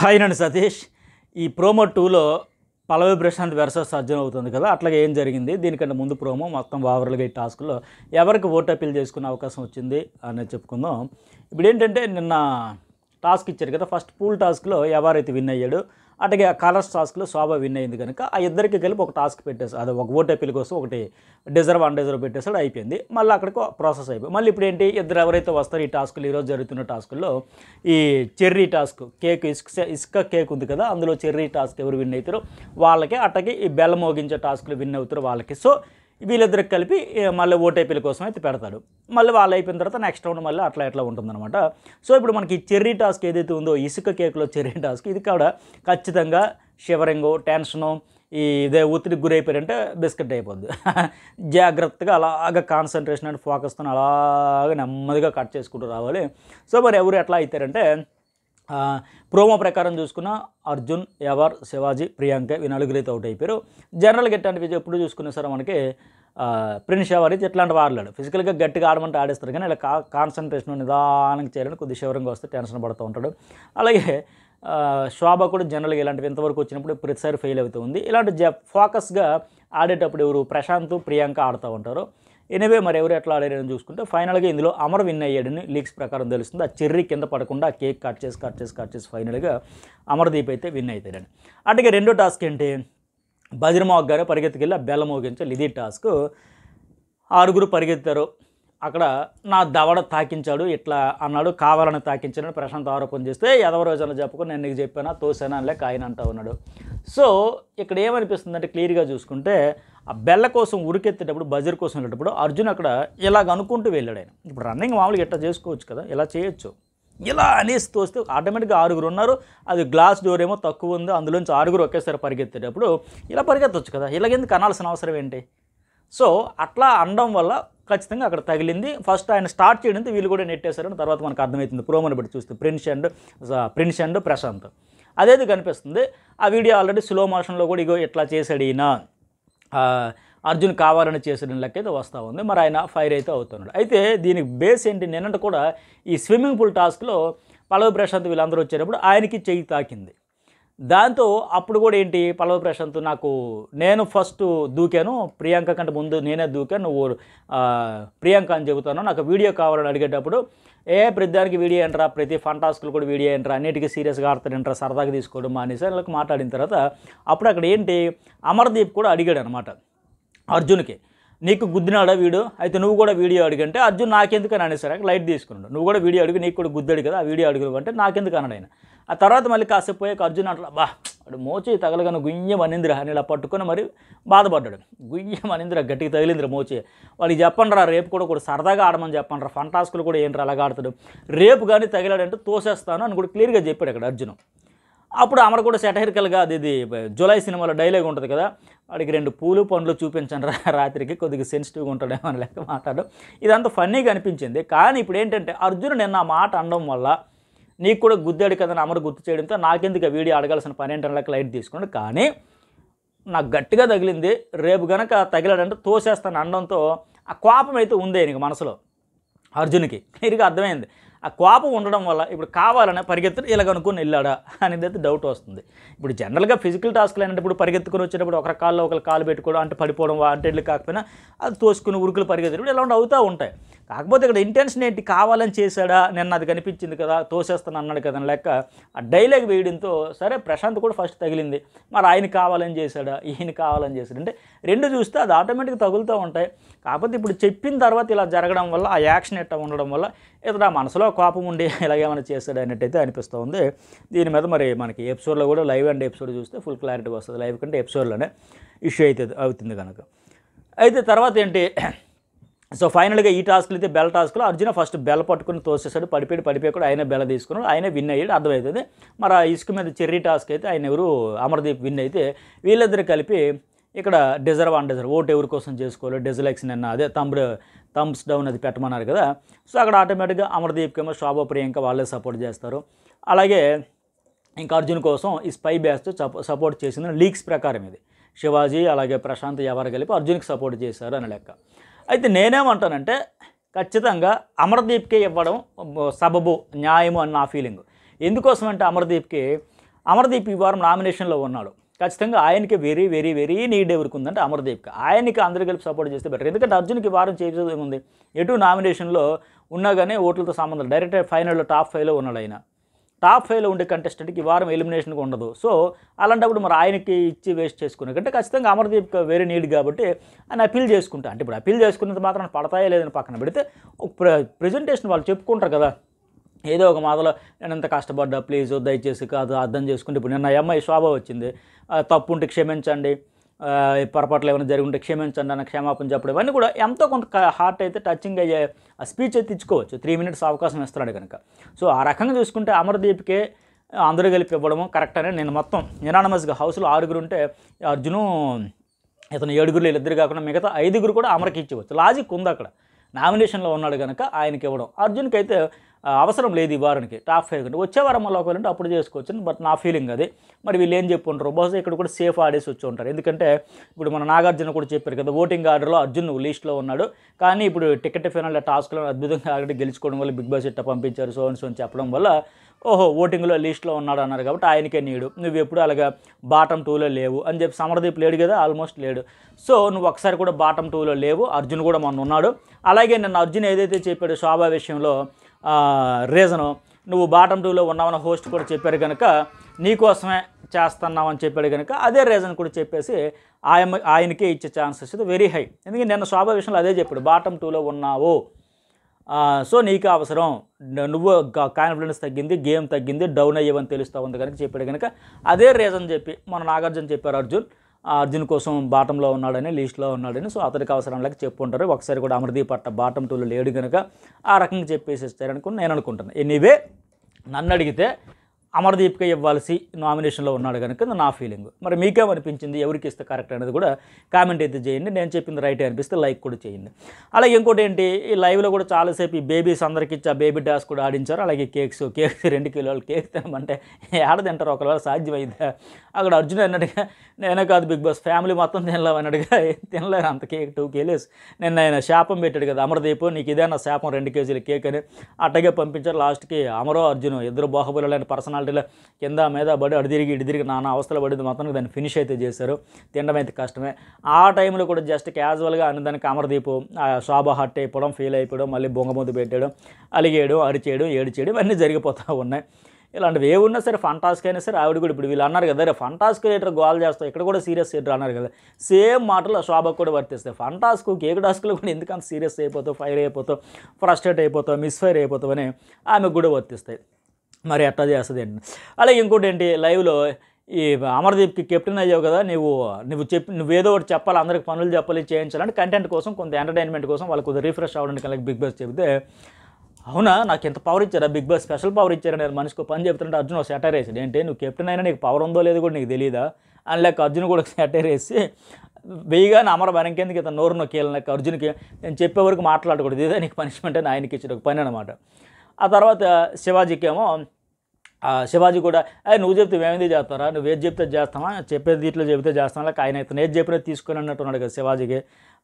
hi నండి సతీష్ ఈ promo టూలో పలవి ప్రశాంత్ వెర్సెస్ అర్జున్ అవుతుంది కదా అట్లాగే ఏం జరిగింది దీనికంటే ముందు ప్రోమో మొత్తం వావర్లుగా ఈ టాస్క్లో ఎవరికి ఓట్ అప్పీల్ చేసుకునే అవకాశం వచ్చింది అనేది చెప్పుకుందాం ఇప్పుడు ఏంటంటే నిన్న టాస్క్ ఇచ్చారు కదా ఫస్ట్ పూల్ టాస్క్లో ఎవరైతే విన్ అయ్యాడు అట్లాగే ఆ కలర్స్ టాస్క్లో శోభ విన్ అయింది కనుక ఆ ఇద్దరికి కలిపి ఒక టాస్క్ పెట్టేస్తాడు అది ఒక ఓటేపీల కోసం ఒకటి డిజర్వ్ అన్ డిజర్వ్ పెట్టేసాడు అయిపోయింది మళ్ళీ అక్కడికి ప్రాసెస్ అయిపోయి మళ్ళీ ఇప్పుడు ఏంటి ఇద్దరు ఎవరైతే వస్తారో ఈ టాస్క్లు ఈరోజు జరుగుతున్న టాస్క్లో ఈ చెర్రీ టాస్క్ కేక్ ఇసుక ఇసుక కేక్ ఉంది కదా అందులో చెర్రీ టాస్క్ ఎవరు విన్ అవుతారో వాళ్ళకి అట్టకి ఈ బెల్లం మోగించే టాస్క్లు విన్ అవుతారు వాళ్ళకి సో వీళ్ళిద్దరికి కలిపి మళ్ళీ ఓటైపీల కోసం అయితే పెడతాడు మళ్ళీ వాళ్ళు అయిపోయిన తర్వాత నెక్స్ట్ రౌండ్ మళ్ళీ అట్లా ఎట్లా ఉంటుందన్నమాట సో ఇప్పుడు మనకి చెర్రీ టాస్క్ ఏదైతే ఉందో ఇసుక కేక్లో చెర్రీ టాస్క్ ఇది కూడా ఖచ్చితంగా షివరింగు టెన్షను ఈ ఇదే ఒత్తిడికి గురైపోయారంటే బిస్కెట్ అయిపోద్ది జాగ్రత్తగా అలాగ కాన్సన్ట్రేషన్ అండ్ ఫోకస్తో అలాగ నెమ్మదిగా కట్ చేసుకుంటూ రావాలి సో మరి ఎవరు ఎట్లా అవుతారంటే ప్రోమో ప్రకారం చూసుకున్న అర్జున్ ఎవర్ శివాజీ ప్రియాంక ఈ అవుట్ అయిపోయారు జనరల్గా ఎట్లాంటివి ఎప్పుడు చూసుకున్నా సరే మనకి ప్రిన్స్ షవర్ అయితే ఎట్లాంటి వాడలేడు ఫిజికల్గా గట్టిగా ఆడమంటే ఆడేస్తారు కానీ ఇలా కా కాన్సన్ట్రేషన్ నిదానంగా చేయాలని కొద్ది శివరంగా వస్తే టెన్షన్ పడుతూ ఉంటాడు అలాగే శోభ కూడా జనరల్గా ఇలాంటివి ఇంతవరకు వచ్చినప్పుడు ప్రతిసారి ఫెయిల్ అవుతూ ఉంది ఇలాంటి జ ఫోకస్గా ఆడేటప్పుడు ఎవరు ప్రశాంత్ ప్రియాంక ఆడుతూ ఉంటారు ఎనివే మరి ఎవరు ఎట్లా ఆడారని చూసుకుంటే ఫైనల్గా ఇందులో అమర్ విన్ అయ్యాడని లీక్స్ ప్రకారం తెలుస్తుంది ఆ చెర్రీ కింద పడకుండా కేక్ కట్ చేసి కట్ చేసి కట్ చేసి ఫైనల్గా అమర్దీప్ అయితే విన్ అవుతాడని అట్లాగే రెండో టాస్క్ ఏంటి బజ్రమాగ్ గారు పరిగెత్తుకెళ్ళి బెల్లం మోగించాలి ఇది టాస్క్ ఆరుగురు పరిగెత్తారు అక్కడ నా దవడ తాకించాడు ఇట్లా అన్నాడు కావాలని తాకించాడని ప్రశాంత్ ఆరోపణ చేస్తే ఎదవ రోజున చెప్పుకొని నేను నీకు చెప్పానా తోసానా లేక ఆయన అంటా ఉన్నాడు సో ఇక్కడ ఏమనిపిస్తుందంటే క్లియర్గా చూసుకుంటే ఆ బెల్ల కోసం ఉరికెత్తేటప్పుడు బజర్ కోసం వెళ్ళేటప్పుడు అర్జున్ అక్కడ ఇలాగ అనుకుంటూ వెళ్ళాడు ఆయన ఇప్పుడు రన్నింగ్ మామూలుగా ఎట్లా చేసుకోవచ్చు కదా ఇలా చేయొచ్చు ఇలా అనేసి తోస్తే ఆటోమేటిక్గా ఆరుగురు ఉన్నారు అది గ్లాస్ డోర్ ఏమో తక్కువ ఉంది అందులోంచి ఆరుగురు ఒకేసారి పరిగెత్తేటప్పుడు ఇలా పరిగెత్తవచ్చు కదా ఇలాగెందుకు అనాల్సిన అవసరం ఏంటి సో అట్లా అనడం వల్ల ఖచ్చితంగా అక్కడ తగిలింది ఫస్ట్ ఆయన స్టార్ట్ చేయడంతో వీళ్ళు కూడా నెట్టేశారని తర్వాత మనకు అర్థమవుతుంది ప్రోమోని బట్టి చూస్తే Prince and Prince and Prashant అదేది కనిపిస్తుంది ఆ వీడియో ఆల్రెడీ స్లో మోషన్లో కూడా ఇగో ఎట్లా చేశాడు ఈయన అర్జున్ కావాలని చేసిన లెక్కైతే వస్తూ ఉంది మరి ఆయన ఫైర్ అయితే అవుతున్నాడు అయితే దీనికి బేస్ ఏంటి నిన్నట కూడా ఈ స్విమ్మింగ్ పూల్ టాస్క్లో పల్లవి ప్రశాంత్ వీళ్ళందరూ వచ్చేటప్పుడు ఆయనకి చెయ్యి తాకింది దాంతో అప్పుడు కూడా ఏంటి పల్లవి ప్రశాంత్ నాకు నేను ఫస్ట్ దూకాను ప్రియాంక కంటే ముందు నేనే దూకాను నువ్వు ప్రియాంక అని చెబుతాను నాకు వీడియో కావాలని అడిగేటప్పుడు ఏ ప్రతిదానికి వీడియో ఏంట్రా ప్రతి ఫంటాస్కులు కూడా వీడియో ఏంట్రా అన్నిటికీ సీరియస్గా ఆడతాడంట్రా సరదాగా తీసుకోవడం మానేసి వాళ్ళకి మాట్లాడిన తర్వాత అప్పుడు అక్కడ ఏంటి అమర్దీప్ కూడా అడిగాడు అనమాట అర్జున్కి నీకు గుద్దినాడా వీడు అయితే నువ్వు కూడా వీడియో అడిగంటే అర్జున్ అని అనేసరి లైట్ తీసుకున్నాడు నువ్వు కూడా వీడియో అడుగు నీకు కూడా గుద్దడు కదా ఆ వీడియో అడుగు అంటే నాకెందుకు అన్నాడు ఆయన ఆ తర్వాత మళ్ళీ కాసేపు పోయాక అర్జున్ అట్లా బా అడు మోచి తగలగాను గుయ్యం అనింద్ర అని ఇలా పట్టుకొని మరి బాధపడ్డాడు గుయ్యం అనింద్ర గట్టికి తగిలింద్ర మోచి వాళ్ళకి చెప్పండిరా రేపు కూడా కూడా సరదాగా ఆడమని చెప్పండిరా ఫంటాస్కులు కూడా ఏంట్రా అలాగా ఆడతాడు రేపు కానీ తగిలాడంటే తోసేస్తాను అని కూడా క్లియర్గా చెప్పాడు అక్కడ అర్జున్ అప్పుడు అమర కూడా సెటహిరికల్గా అది ఇది జూలై సినిమాలో డైలాగ్ ఉంటుంది కదా వాడికి రెండు పూలు పండ్లు చూపించండి రా రాత్రికి కొద్దిగా సెన్సిటివ్గా ఉంటాడేమో అని లెక్క మాట్లాడడం ఇదంతా ఫన్నీగా అనిపించింది కానీ ఇప్పుడు ఏంటంటే అర్జున్ నిన్న ఆ మాట అనడం వల్ల నీకు కూడా గుద్దాడు కదని అమరు గుర్తు చేయడంతో నాకెందుకు ఆ వీడియో అడగాల్సిన పని ఏంటని లెక్క లైట్ తీసుకోండి కానీ నాకు గట్టిగా తగిలింది రేపు గనక తగిలాడంటే తోసేస్తాను అనడంతో ఆ కోపం అయితే ఉంది ఆయనకి మనసులో అర్జున్కి క్లియర్గా అర్థమైంది ఆ కోపం ఉండడం వల్ల ఇప్పుడు కావాలనే పరిగెత్తు ఇలాగనుకుని వెళ్ళాడా అనేది అయితే డౌట్ వస్తుంది ఇప్పుడు జనరల్గా ఫిజికల్ టాస్క్లు అయినప్పుడు పరిగెత్తుకుని వచ్చేటప్పుడు ఒకరి కాళ్ళు ఒకరి కాలు పెట్టుకోవడం అంటే పడిపోవడం అంటెడ్లు కాకపోయినా అది తోసుకుని ఉరుకులు పరిగెత్తడం ఇలాంటి అవుతూ ఉంటాయి కాకపోతే ఇక్కడ ఇంటెన్షన్ ఏంటి కావాలని చేశాడా నిన్న అది కనిపించింది కదా తోసేస్తాను అన్నాడు కదా లెక్క ఆ డైలాగ్ వేయడంతో సరే ప్రశాంత్ కూడా ఫస్ట్ తగిలింది మరి ఆయన కావాలని చేశాడా ఈయన కావాలని చేశాడు అంటే రెండు చూస్తే అది ఆటోమేటిక్గా తగులుతూ ఉంటాయి కాకపోతే ఇప్పుడు చెప్పిన తర్వాత ఇలా జరగడం వల్ల ఆ యాక్షన్ ఎట్ట ఉండడం వల్ల ఇతడు ఆ మనసులో కోపం ఉండి ఇలాగేమైనా చేశాడు అన్నట్టయితే అనిపిస్తుంది దీని మీద మరి మనకి ఎపిసోడ్లో కూడా లైవ్ అండ్ ఎపిసోడ్ చూస్తే ఫుల్ క్లారిటీ వస్తుంది లైవ్ కంటే ఎపిసోడ్లోనే ఇష్యూ అవుతుంది అవుతుంది కనుక అయితే తర్వాత ఏంటి సో ఫైనల్గా ఈ టాస్క్లు అయితే బెల్ టాస్క్లో అర్జున ఫస్ట్ బెల్ పట్టుకుని తోసేసాడు పడిపోయి పడిపోయి కూడా ఆయనే బెల్ల తీసుకున్నాడు ఆయనే విన్ అయ్యాడు అర్థమవుతుంది మరి ఆ ఇసుక మీద చెర్రీ టాస్క్ అయితే ఆయన ఎవరు అమర్దీప్ విన్ అయితే వీళ్ళిద్దరు కలిపి ఇక్కడ డిజర్వ్ అన్ డిజర్వ్ ఓట్ ఎవరి కోసం చేసుకోవాలి డిజలెక్స్ నిన్న అదే తంబ్ థమ్స్ డౌన్ అది పెట్టమన్నారు కదా సో అక్కడ ఆటోమేటిక్గా అమర్దీప్కేమో శోభా ప్రియాంక వాళ్ళే సపోర్ట్ చేస్తారు అలాగే ఇంకా అర్జున్ కోసం ఈ స్పై బ్యాచ్ సపోర్ట్ చేసింది లీక్స్ ప్రకారం ఇది శివాజీ అలాగే ప్రశాంత్ ఎవరు కలిపి అర్జున్కి సపోర్ట్ చేశారు అనే లెక్క అయితే నేనేమంటానంటే ఖచ్చితంగా అమర్దీప్కే ఇవ్వడం సబబు న్యాయము అన్న నా ఫీలింగ్ ఎందుకోసం అంటే అమర్దీప్కి అమర్దీప్ ఈ వారం నామినేషన్లో ఉన్నాడు ఖచ్చితంగా ఆయనకి వెరీ వెరీ వెరీ నీడ్ ఎవరికి ఉందంటే అమర్దీప్కి ఆయనకి అందరూ కలిపి సపోర్ట్ చేస్తే బెటర్ ఎందుకంటే అర్జున్కి వారం చేసేది ఏముంది ఎటు నామినేషన్లో ఉన్నా కానీ ఓట్లతో సంబంధం డైరెక్ట్ ఫైనల్లో టాప్ ఫైవ్లో ఉన్నాడు ఆయన టాప్ ఫైవ్లో ఉండే కంటెస్టెంట్కి వారం ఎలిమినేషన్కి ఉండదు సో అలాంటప్పుడు మరి ఆయనకి ఇచ్చి వేస్ట్ చేసుకునే కంటే ఖచ్చితంగా అమర్దీప్ వేరే నీడ్ కాబట్టి ఆయన అపీల్ చేసుకుంటా అంటే ఇప్పుడు అపీల్ చేసుకున్నది మాత్రం పడతాయో లేదని పక్కన పెడితే ప్రజెంటేషన్ వాళ్ళు చెప్పుకుంటారు కదా ఏదో ఒక మాటలో నేను ఎంత కష్టపడ్డా ప్లీజ్ దయచేసి కాదు అర్థం చేసుకుంటే ఇప్పుడు నిన్న అమ్మాయి శోభ వచ్చింది తప్పు ఉంటే క్షమించండి పొరపాట్లు ఏమైనా జరిగి ఉంటే క్షమించండి అన్న క్షమాపణ చెప్పడం ఇవన్నీ కూడా ఎంతో కొంత హార్ట్ అయితే టచింగ్ అయ్యే స్పీచ్ అయితే ఇచ్చుకోవచ్చు త్రీ మినిట్స్ అవకాశం ఇస్తున్నాడు కనుక సో ఆ రకంగా చూసుకుంటే అమర్దీప్కే అందరూ కలిపి ఇవ్వడము కరెక్ట్ అని నేను మొత్తం నిరానమస్గా హౌస్లో ఆరుగురు ఉంటే అర్జును ఇతను ఏడుగురు వీళ్ళిద్దరు కాకుండా మిగతా ఐదుగురు కూడా అమరకి ఇచ్చేవచ్చు లాజిక్ ఉంది అక్కడ నామినేషన్లో ఉన్నాడు కనుక ఆయనకి ఇవ్వడం అర్జున్కి అయితే అవసరం లేదు ఈ వారానికి టాప్ ఫైవ్ కంటే వచ్చే వారం మళ్ళీ ఒకవేళ అప్పుడు చేసుకోవచ్చు బట్ నా ఫీలింగ్ అది మరి వీళ్ళు ఏం చెప్పి ఉంటారు బహుశా ఇక్కడ కూడా సేఫ్ ఆడేసి వచ్చి ఉంటారు ఎందుకంటే ఇప్పుడు మన నాగార్జున కూడా చెప్పారు కదా ఓటింగ్ ఆర్డర్లో అర్జున్ లీస్ట్లో ఉన్నాడు కానీ ఇప్పుడు టికెట్ ఫైనల్ టాస్క్లో అద్భుతంగా ఆడి గెలుచుకోవడం వల్ల బిగ్ బాస్ ఇట్ట పంపించారు సో అని సో అని చెప్పడం వల్ల ఓహో ఓటింగ్లో లిస్ట్లో ఉన్నాడు అన్నారు కాబట్టి ఆయనకే నీడు నువ్వు ఎప్పుడు అలాగా బాటం టూలో లేవు అని చెప్పి సమర్దీప్ లేడు కదా ఆల్మోస్ట్ లేడు సో నువ్వు ఒకసారి కూడా బాటం టూలో లేవు అర్జున్ కూడా మొన్న ఉన్నాడు అలాగే నిన్న అర్జున్ ఏదైతే చెప్పాడు శోభా విషయంలో రీజను నువ్వు బాటం టూలో ఉన్నావని హోస్ట్ కూడా చెప్పారు కనుక నీకోసమే అని చెప్పాడు కనుక అదే రీజన్ కూడా చెప్పేసి ఆయన ఆయనకే ఇచ్చే ఛాన్సెస్ వెరీ హై ఎందుకంటే నిన్న శోభ విషయంలో అదే చెప్పాడు బాటం టూలో ఉన్నావు సో నీకు అవసరం నువ్వు కాన్ఫిడెన్స్ తగ్గింది గేమ్ తగ్గింది డౌన్ అయ్యేవని తెలుస్తూ ఉంది కనుక చెప్పాడు కనుక అదే రీజన్ చెప్పి మన నాగార్జున చెప్పారు అర్జున్ అర్జున్ కోసం బాటంలో ఉన్నాడని లీస్ట్లో ఉన్నాడని సో అతనికి అవసరం లేక చెప్పుంటారు ఒకసారి కూడా అమర్దీప్ పట్ట బాటం టూలో లేడు కనుక ఆ రకంగా చెప్పేసి ఇస్తారనుకుని నేను అనుకుంటున్నాను ఎనీవే నన్ను అడిగితే అమర్దీప్కే ఇవ్వాల్సి నామినేషన్లో ఉన్నాడు కనుక నా ఫీలింగ్ మరి మీకేమనిపించింది ఎవరికి ఇస్తే కరెక్ట్ అనేది కూడా కామెంట్ అయితే చేయండి నేను చెప్పింది రైట్ అనిపిస్తే లైక్ కూడా చేయండి అలాగే ఇంకోటి ఏంటి ఈ లైవ్లో కూడా చాలాసేపు ఈ బేబీస్ అందరికి ఇచ్చా బేబీ డాస్ కూడా ఆడించారు అలాగే కేక్స్ కేక్స్ రెండు కిలోలు కేక్ తినమంటే ఏడ తింటారు ఒకవేళ సాధ్యమైందా అక్కడ అర్జున్ అన్నట్టుగా నేనే కాదు బిగ్ బాస్ ఫ్యామిలీ మొత్తం తినలేము అన్నట్టుగా తినలేను అంత కేక్ టూ కేజీస్ నిన్న ఆయన శాపం పెట్టాడు కదా అమర్దీప్ నీకు ఇదే నా శాపం రెండు కేజీల కేక్ అని అట్టగే పంపించారు లాస్ట్కి అమరో అర్జున్ ఇద్దరు లేని పర్సనాలిటీ పెనాల్టీలో కింద మీద బడి అడిదిరిగి తిరిగి తిరిగి నానా అవస్థలు పడింది మొత్తానికి దాన్ని ఫినిష్ అయితే చేశారు తినడం అయితే కష్టమే ఆ టైంలో కూడా జస్ట్ క్యాజువల్గా అని దానికి అమర్దీప్ శోభ హట్ అయిపోవడం ఫీల్ అయిపోవడం మళ్ళీ బొంగముద్దు పెట్టడం అలిగేడు అరిచేయడం ఏడిచేయడం ఇవన్నీ జరిగిపోతూ ఉన్నాయి ఇలాంటివి ఏ ఉన్నా సరే ఫంటాస్క్ అయినా సరే ఆవిడ కూడా ఇప్పుడు వీళ్ళు అన్నారు కదా ఫంటాస్క్ లీటర్ గోల్ చేస్తాం ఇక్కడ కూడా సీరియస్ లీటర్ అన్నారు కదా సేమ్ మాటలు శోభకు కూడా వర్తిస్తాయి ఫంటాస్క్ టాస్క్లో కూడా ఎందుకంత సీరియస్ అయిపోతావు ఫైర్ అయిపోతావు ఫ్రస్ట్రేట్ అయిపోతావు మిస్ఫైర్ అయిపోతావు అని ఆమెకు కూడా వర్తిస్తాయి మరి ఎట్లా చేస్తుంది అండి అలాగే ఇంకోటి ఏంటి లైవ్లో ఈ అమర్దీప్కి కెప్టెన్ అయ్యావు కదా నువ్వు నువ్వు చెప్పి ఏదో ఒకటి చెప్పాలి అందరికి పనులు చెప్పాలి చేయించాలంటే కంటెంట్ కోసం కొంత ఎంటర్టైన్మెంట్ కోసం వాళ్ళు కొద్దిగా రీఫ్రెష్ అవ్వడానికి అలాగే బిగ్ బాస్ చెబితే అవునా నాకు ఎంత పవర్ ఇచ్చారా బిగ్ బాస్ స్పెషల్ పవర్ ఇచ్చారా నేను మనిషికి పని చెప్తుంటే అర్జున్ ఒక వేసాడు ఏంటి నువ్వు కెప్టెన్ అయినా నీకు పవర్ ఉందో లేదో కూడా నీకు తెలియదా అని లేక అర్జున్ కూడా సెటైర్ వేసి వేయగానే అమర వెనకెందుకు ఇతను నోరు నొక్కేయాలి నాకు అర్జున్కి నేను చెప్పే వరకు మాట్లాడకూడదు ఇదే నీకు పనిష్మెంట్ అని ఆయనకి ఇచ్చాడు ఒక పని అనమాట ఆ తర్వాత శివాజీకేమో శివాజీ కూడా అయ్యి నువ్వు చెప్తే మేమేది చేస్తారా నువ్వు ఏది చెప్తే చేస్తామా చెప్పేది ఇట్లా చెబితే చేస్తాం లేక ఆయన అయితే ఏది చెప్పినా తీసుకుని అన్నట్టున్నాడు కదా శివాజీకి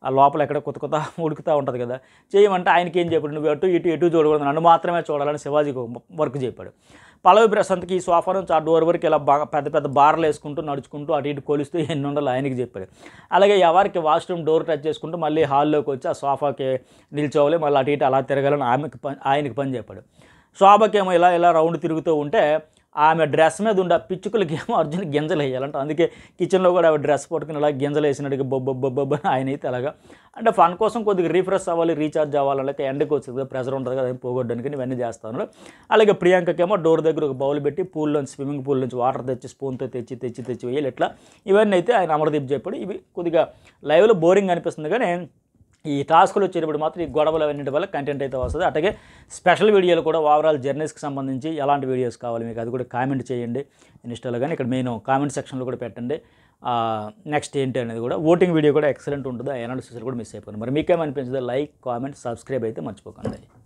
ఆ లోపల ఎక్కడ కొత్త కొత్త ఉడుకుతూ ఉంటుంది కదా చేయమంటే ఆయనకి ఏం చెప్పాడు నువ్వు అటు ఇటు ఎటు చూడకూడదు నన్ను మాత్రమే చూడాలని శివాజీకి వర్క్ చెప్పాడు పలవి ప్రశాంత్కి ఈ సోఫా నుంచి ఆ డోర్ వరకు ఇలా బాగా పెద్ద పెద్ద బార్లు వేసుకుంటూ నడుచుకుంటూ అటు ఇటు కొలుస్తూ ఎన్ని ఉండాలి ఆయనకి చెప్పారు అలాగే ఎవరికి వాష్రూమ్ డోర్ టచ్ చేసుకుంటూ మళ్ళీ హాల్లోకి వచ్చి ఆ సోఫాకి నిల్చోవాలి మళ్ళీ అటు ఇటు అలా తిరగాలని ఆమెకి పని ఆయనకి పని చెప్పాడు శోభకేమో ఇలా ఇలా రౌండ్ తిరుగుతూ ఉంటే ఆమె డ్రెస్ మీద ఉండే పిచ్చుకలకి ఏమో అర్జున్ గింజలు వేయాలంట అందుకే కిచెన్లో కూడా ఆమె డ్రెస్ పట్టుకుని ఇలా గింజలు వేసినట్టుగా బొబ్బ బొబ్బ ఆయన అయితే అలాగా అంటే ఫన్ కోసం కొద్దిగా రీఫ్రెష్ అవ్వాలి రీఛార్జ్ అవ్వాలి లేక ఎండకు వచ్చింది కదా ప్రెషర్ ఉంటుంది కదా పోగొట్టడానికి ఇవన్నీ చేస్తాను అలాగే ప్రియాంకకేమో డోర్ దగ్గర ఒక బౌల్ పెట్టి పూల్లోంచి స్విమ్మింగ్ పూల్ నుంచి వాటర్ తెచ్చి స్పూన్తో తెచ్చి తెచ్చి తెచ్చి వేయాలి ఇట్లా ఇవన్నీ అయితే ఆయన అమరదీప్ చెప్పాడు ఇవి కొద్దిగా లైవ్లో బోరింగ్ అనిపిస్తుంది కానీ ఈ టాస్కులు వచ్చేటప్పుడు మాత్రం ఈ గొడవలు అవన్నింటి వల్ల కంటెంట్ అయితే వస్తుంది అట్లాగే స్పెషల్ వీడియోలు కూడా ఓవరాల్ జర్నీస్కి సంబంధించి ఎలాంటి వీడియోస్ కావాలి మీకు అది కూడా కామెంట్ చేయండి ఇన్స్టాలో కానీ ఇక్కడ మెయిన్ కామెంట్ సెక్షన్లో కూడా పెట్టండి నెక్స్ట్ ఏంటి అనేది కూడా ఓటింగ్ వీడియో కూడా ఎక్సలెంట్ ఉంటుంది ఆ అనాలిసిస్ కూడా మిస్ అయిపోయింది మరి మీకేమనిపించదు లైక్ కామెంట్ సబ్స్క్రైబ్ అయితే మర్చిపోకండి